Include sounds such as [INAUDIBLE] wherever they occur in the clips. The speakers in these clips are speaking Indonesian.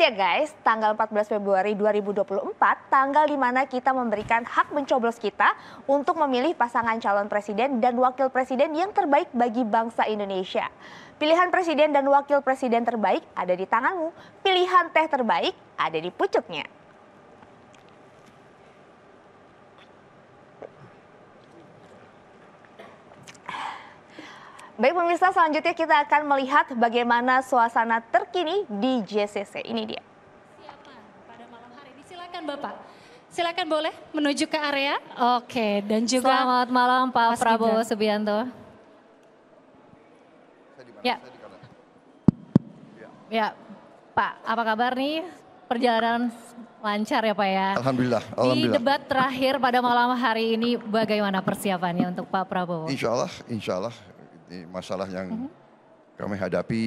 ya guys, tanggal 14 Februari 2024, tanggal di mana kita memberikan hak mencoblos kita untuk memilih pasangan calon presiden dan wakil presiden yang terbaik bagi bangsa Indonesia. Pilihan presiden dan wakil presiden terbaik ada di tanganmu, pilihan teh terbaik ada di pucuknya. Baik pemirsa, selanjutnya kita akan melihat bagaimana suasana terkini di JCC. Ini dia. pada malam hari ini. Silakan Bapak. Silakan boleh menuju ke area. Oke, dan juga Selamat malam Pak Mas Prabowo Gita. Subianto. Ya. ya. Ya, Pak, apa kabar nih? Perjalanan lancar ya Pak ya? Alhamdulillah, alhamdulillah. Di debat terakhir pada malam hari ini bagaimana persiapannya untuk Pak Prabowo? Insya Allah, insya Allah ini masalah yang mhm. kami hadapi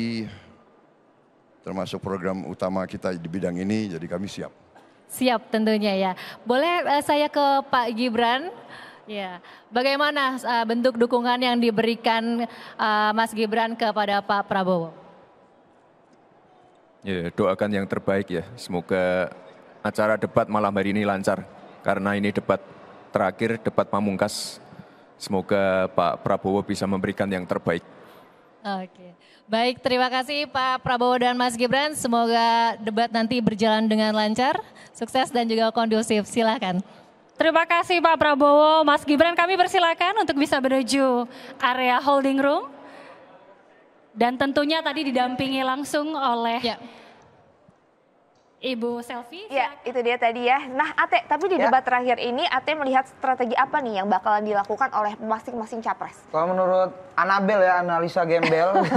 termasuk program utama kita di bidang ini jadi kami siap. Siap tentunya ya. Boleh eh, saya ke Pak Gibran? Ya, bagaimana eh, bentuk dukungan yang diberikan eh, Mas Gibran kepada Pak Prabowo? Ya, doakan yang terbaik ya. Semoga acara debat malam hari ini lancar karena ini debat terakhir, debat pamungkas Semoga Pak Prabowo bisa memberikan yang terbaik. Oke, baik terima kasih Pak Prabowo dan Mas Gibran. Semoga debat nanti berjalan dengan lancar, sukses dan juga kondusif. Silakan. Terima kasih Pak Prabowo, Mas Gibran. Kami persilakan untuk bisa menuju area holding room dan tentunya tadi didampingi langsung oleh. Ya. Ibu Selfie. Ya, itu dia tadi ya. Nah, Ate, tapi di ya. debat terakhir ini Ate melihat strategi apa nih yang bakalan dilakukan oleh masing-masing capres? Kalau menurut Anabel ya, analisa gembel, [LAUGHS]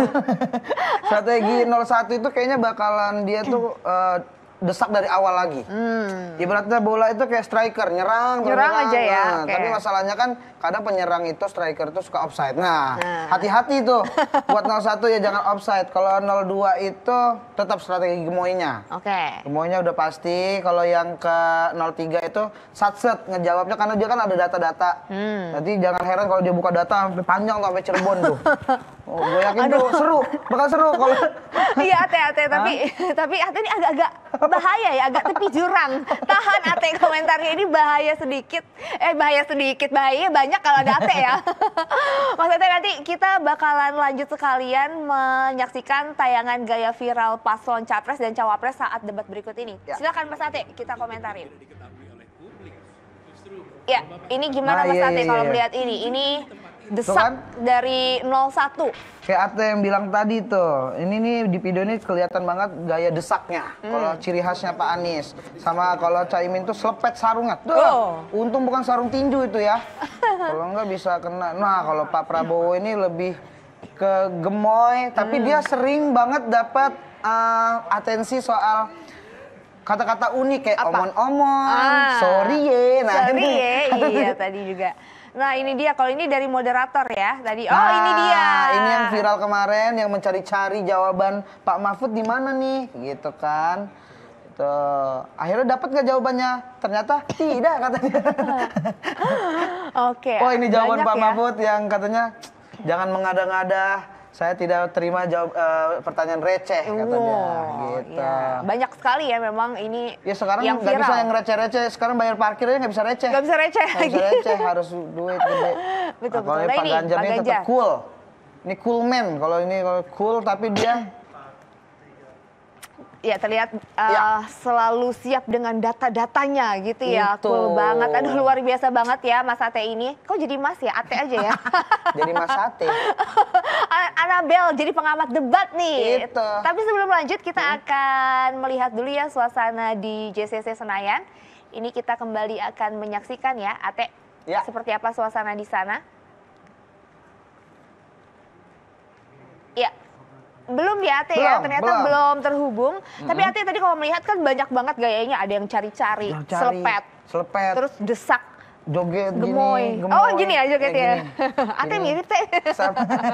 strategi 01 itu kayaknya bakalan dia tuh uh, desak dari awal lagi. Hmm. Ibaratnya bola itu kayak striker, nyerang, nyerang aja ya. Nah, okay. Tapi masalahnya kan kadang penyerang itu striker itu suka offside. Nah, nah. hati-hati nah. tuh [LAUGHS] buat 01 ya jangan offside. Kalau 02 itu tetap strategi gemoynya. Oke. Okay. Gemoynya udah pasti. Kalau yang ke 03 itu satset ngejawabnya karena dia kan ada data-data. Hmm. Jadi jangan heran kalau dia buka data sampai panjang sampai Cirebon tuh. [LAUGHS] Oh, gue yakin Aduh. tuh seru, bakal seru kalau [LAUGHS] Iya, Ate, Ate, tapi tapi Ate ini agak-agak bahaya ya agak tepi jurang [LAUGHS] tahan ate komentarnya ini bahaya sedikit eh bahaya sedikit bahaya banyak kalau ada ate ya [LAUGHS] maksudnya nanti kita bakalan lanjut sekalian menyaksikan tayangan gaya viral paslon capres dan cawapres saat debat berikut ini ya. silakan mas ate kita komentarin Ya, ini gimana nah, Mas iya, Ate iya, iya, kalau melihat ini? Ini desak kan? dari 01. Kayak Ate yang bilang tadi tuh, ini nih di video ini kelihatan banget gaya desaknya. Hmm. Kalau ciri khasnya Pak Anies. Sama kalau Caimin tuh selepet sarungnya. Tuh, oh. untung bukan sarung tinju itu ya. [LAUGHS] kalau nggak bisa kena. Nah, kalau Pak Prabowo ini lebih ke gemoy, tapi hmm. dia sering banget dapat uh, atensi soal kata-kata unik kayak omon-omon, ah. sorry ye. Nah, sorry [LAUGHS] ye, [LAUGHS] iya tadi juga. Nah ini dia, kalau ini dari moderator ya tadi. Oh nah, ini dia. Ini yang viral kemarin yang mencari-cari jawaban Pak Mahfud di mana nih, gitu kan. Tuh. Gitu. Akhirnya dapat nggak jawabannya? Ternyata tidak katanya. [LAUGHS] Oke. Okay, oh ini jawaban Pak ya. Mahfud yang katanya jangan mengada-ngada saya tidak terima jawab uh, pertanyaan receh katanya wow, gitu. Iya. Banyak sekali ya memang ini Ya sekarang viral. bisa yang receh-receh, sekarang bayar parkirnya aja nggak bisa receh. Nggak bisa receh gak lagi. bisa receh, harus duit gede. Betul Kalau nah, Pak Ganjar ini tetap cool. Ini cool man kalau ini kalau cool tapi dia ya terlihat uh, ya. selalu siap dengan data-datanya gitu ya. Itu. Cool banget. Aduh luar biasa banget ya Mas Ate ini. Kok jadi Mas ya, Ate aja ya. [LAUGHS] jadi Mas Ate. Anabel jadi pengamat debat nih. Itu. Tapi sebelum lanjut kita hmm. akan melihat dulu ya suasana di JCC Senayan. Ini kita kembali akan menyaksikan ya Ate. Ya. Seperti apa suasana di sana? belum ya Ate ya ternyata belum, belum terhubung mm-hmm. tapi Ate tadi kalau melihat kan banyak banget gayanya ada yang cari-cari selepet selepet terus desak joget gemoy. gini. Gemoy. Oh gini ya joget ya. [LAUGHS] Ate mirip teh.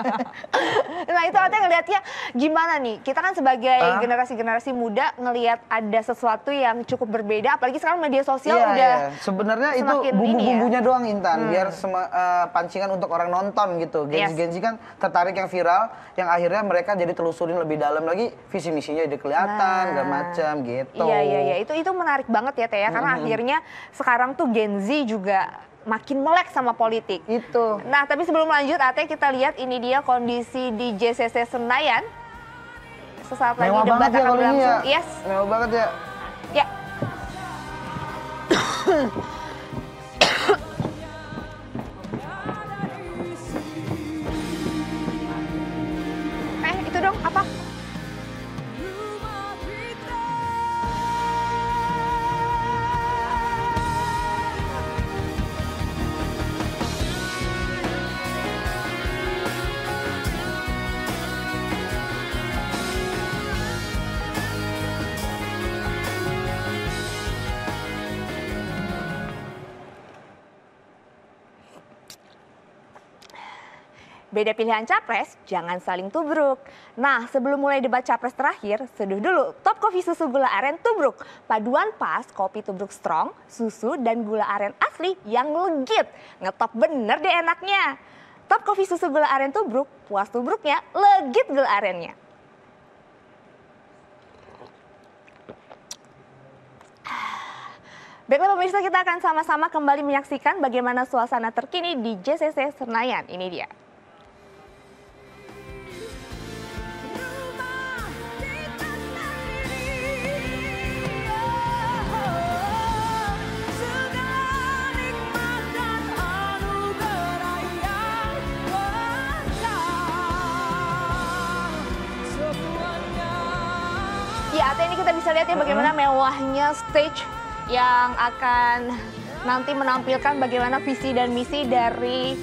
[LAUGHS] nah itu Ate ngeliatnya gimana nih? Kita kan sebagai generasi-generasi muda ngeliat ada sesuatu yang cukup berbeda. Apalagi sekarang media sosial yeah, udah. yeah. Sebenarnya itu bumbu-bumbunya ya? doang Intan. Hmm. Biar sema, uh, pancingan untuk orang nonton gitu. Genji-genji kan tertarik yang viral. Yang akhirnya mereka jadi telusurin lebih dalam lagi. Visi misinya jadi kelihatan, nah. gak macam gitu. Iya iya iya. Itu itu menarik banget ya Teh ya. Karena mm -hmm. akhirnya sekarang tuh Gen Z juga makin melek sama politik. Itu. Nah, tapi sebelum lanjut Ate kita lihat ini dia kondisi di JCC Senayan. Sesaat lagi Mewah debat ya akan berlangsung. Ya. Yes. Mewah banget ya. Ya. [COUGHS] Beda pilihan capres, jangan saling tubruk. Nah, sebelum mulai debat capres terakhir, seduh dulu top kopi susu gula aren tubruk. Paduan pas kopi tubruk strong, susu dan gula aren asli yang legit. Ngetop bener deh enaknya. Top kopi susu gula aren tubruk, puas tubruknya, legit gula arennya. Baiklah pemirsa kita akan sama-sama kembali menyaksikan bagaimana suasana terkini di JCC Senayan. Ini dia. ini kita bisa lihat ya bagaimana mewahnya stage yang akan nanti menampilkan bagaimana visi dan misi dari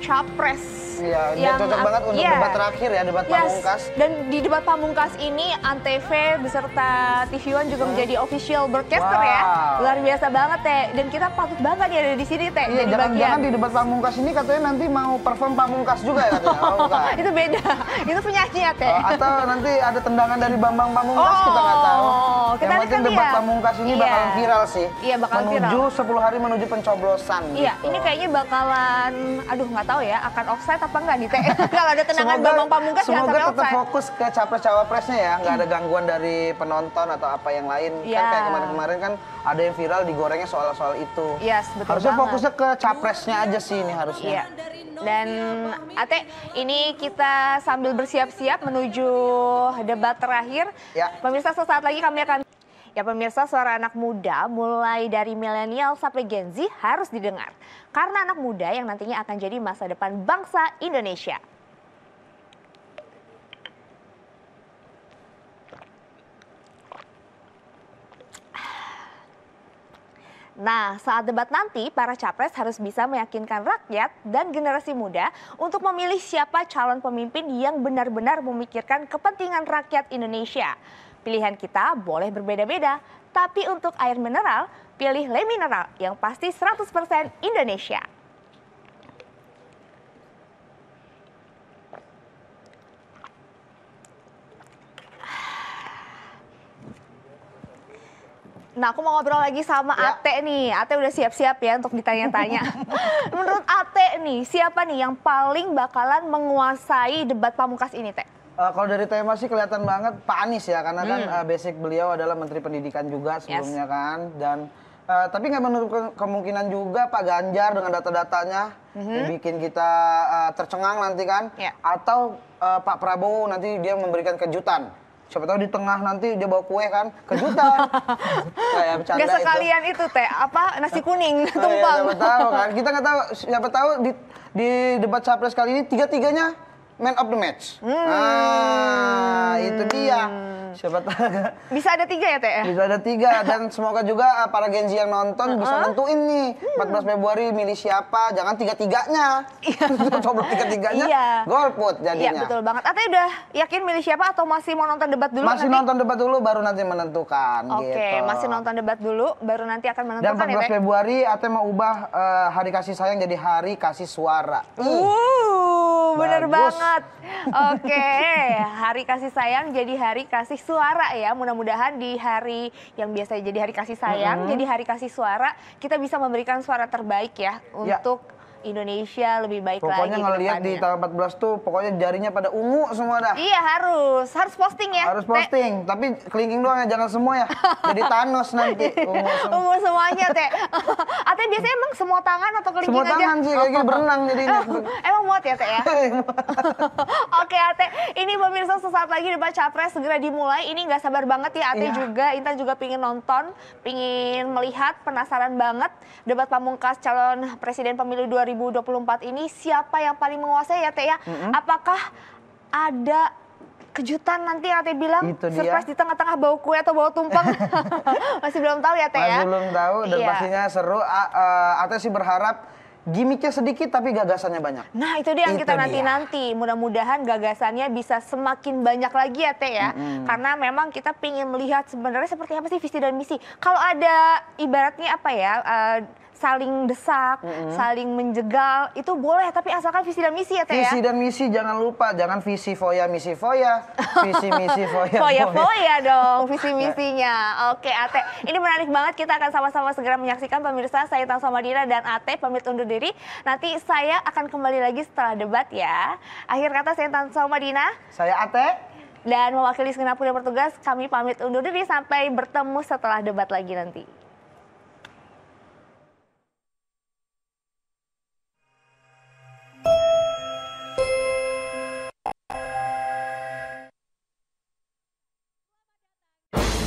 Capres Iya, yang cocok banget untuk yeah. debat terakhir ya, debat yes. pamungkas. Dan di debat pamungkas ini Antv beserta TV One juga hmm. menjadi official broadcaster ya. wow. ya. Luar biasa banget Teh. Dan kita patut banget ya ada di sini Teh. Iya, jangan-jangan di debat pamungkas ini katanya nanti mau perform pamungkas juga ya katanya. Oh, [LAUGHS] itu beda. Itu penyanyi ya Teh. Oh, atau nanti ada tendangan dari Bambang Pamungkas oh. kita nggak oh, tahu. Kita yang penting debat ya. pamungkas ini yeah. bakalan viral sih. Iya, bakal menuju viral. 10 hari menuju pencoblosan. Iya, gitu. ini kayaknya bakalan aduh nggak tahu ya akan offside apa enggak di TN? [LAUGHS] Kalau ada tenangan semoga, Bambang Pamungkas semoga tetap outside. fokus ke capres cawapresnya ya, nggak ada gangguan dari penonton atau apa yang lain. Yeah. Kan iya. kayak kemarin-kemarin kan ada yang viral digorengnya soal-soal itu. Yes, betul Harusnya banget. fokusnya ke capresnya aja sih ini harusnya. Yeah. Dan Ate, ini kita sambil bersiap-siap menuju debat terakhir. Ya. Pemirsa sesaat lagi kami akan Ya pemirsa suara anak muda mulai dari milenial sampai Gen Z harus didengar. Karena anak muda yang nantinya akan jadi masa depan bangsa Indonesia. Nah, saat debat nanti, para capres harus bisa meyakinkan rakyat dan generasi muda untuk memilih siapa calon pemimpin yang benar-benar memikirkan kepentingan rakyat Indonesia. Pilihan kita boleh berbeda-beda, tapi untuk air mineral, pilih Le Mineral yang pasti 100% Indonesia. Nah, aku mau ngobrol lagi sama ya. Ate nih. Ate udah siap-siap ya untuk ditanya-tanya. [LAUGHS] Menurut Ate nih, siapa nih yang paling bakalan menguasai debat pamungkas ini, Teh? Uh, kalau dari tema sih kelihatan banget Pak Anies ya karena kan, hmm. kan uh, basic beliau adalah Menteri Pendidikan juga sebelumnya yes. kan dan uh, tapi nggak menutup ke kemungkinan juga Pak Ganjar dengan data-datanya mm-hmm. bikin kita uh, tercengang nanti kan yeah. atau uh, Pak Prabowo nanti dia memberikan kejutan siapa tahu di tengah nanti dia bawa kue kan kejutan [LAUGHS] kayak bercanda gak gitu. sekalian itu. itu teh apa nasi kuning tumpang oh, iya, tahu kan [LAUGHS] kita nggak tahu siapa tahu di di debat capres kali ini tiga tiganya man of the match. Hmm. Ah, itu dia. Siapa tahu. Ya. Bisa ada tiga ya, Teh? Bisa ada tiga. Dan semoga juga ah, para Gen Z yang nonton uh -huh. bisa nentuin nih. 14 hmm. Februari milih siapa, jangan tiga-tiganya. Iya. [LAUGHS] Coba tiga-tiganya, iya. golput jadinya. Iya, betul banget. Atau udah yakin milih siapa atau masih mau nonton debat dulu Masih nanti? nonton debat dulu, baru nanti menentukan Oke, okay, gitu. masih nonton debat dulu, baru nanti akan menentukan Dan 14 ya, Februari, Ateh mau ubah uh, hari kasih sayang jadi hari kasih suara. Uh. uh bener banget. Oke, okay. hari kasih sayang jadi hari kasih suara ya. Mudah-mudahan di hari yang biasanya jadi hari kasih sayang, mm -hmm. jadi hari kasih suara, kita bisa memberikan suara terbaik ya. ya. untuk Indonesia lebih baik pokoknya lagi. Pokoknya ngelihat di tanggal 14 tuh pokoknya jarinya pada ungu semua dah. Iya harus, harus posting ya. Harus posting, Te. tapi kelingking doang ya jangan semua ya. Jadi Thanos nanti [LAUGHS] ungu semua. ungu semuanya teh. [LAUGHS] Atau biasanya emang semua tangan atau kelingking semua aja? Semua tangan sih, kayak berenang jadi. [LAUGHS] emang muat ya teh ya? Oke Ate, ini pemirsa sesaat lagi debat capres segera dimulai. Ini nggak sabar banget ya Ate iya. juga, Intan juga pingin nonton, pingin melihat, penasaran banget debat pamungkas calon presiden pemilu 2000 2024 ini siapa yang paling menguasai ya Teh ya? Mm -hmm. Apakah ada kejutan nanti yang Teh bilang Itu dia. surprise di tengah-tengah bau kue atau bau tumpeng [LAUGHS] masih belum tahu ya Teh ya? Masih belum tahu dan iya. pastinya seru. A, eh, Ate sih berharap gimmicknya sedikit tapi gagasannya banyak. Nah itu dia yang kita nanti-nanti. Mudah-mudahan gagasannya bisa semakin banyak lagi ya Teh ya. Mm-hmm. Karena memang kita ingin melihat sebenarnya seperti apa sih visi dan misi. Kalau ada ibaratnya apa ya... Uh, saling desak, mm-hmm. saling menjegal itu boleh tapi asalkan visi dan misi ya Teh ya. Visi dan misi jangan lupa, jangan visi foya misi foya, visi misi [LAUGHS] foya. foya foya dong visi [LAUGHS] ya. misinya. Oke Ate, ini menarik banget kita akan sama-sama segera menyaksikan pemirsa saya Tang Somadira dan Ate pamit undur diri sendiri. Nanti saya akan kembali lagi setelah debat ya. Akhir kata saya Tan Madina. Saya Ate. Dan mewakili segenap yang bertugas, kami pamit undur diri sampai bertemu setelah debat lagi nanti.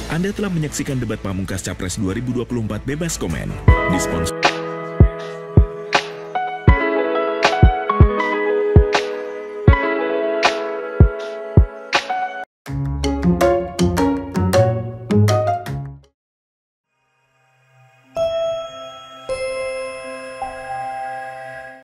Anda telah menyaksikan debat pamungkas Capres 2024 bebas komen. Disponsor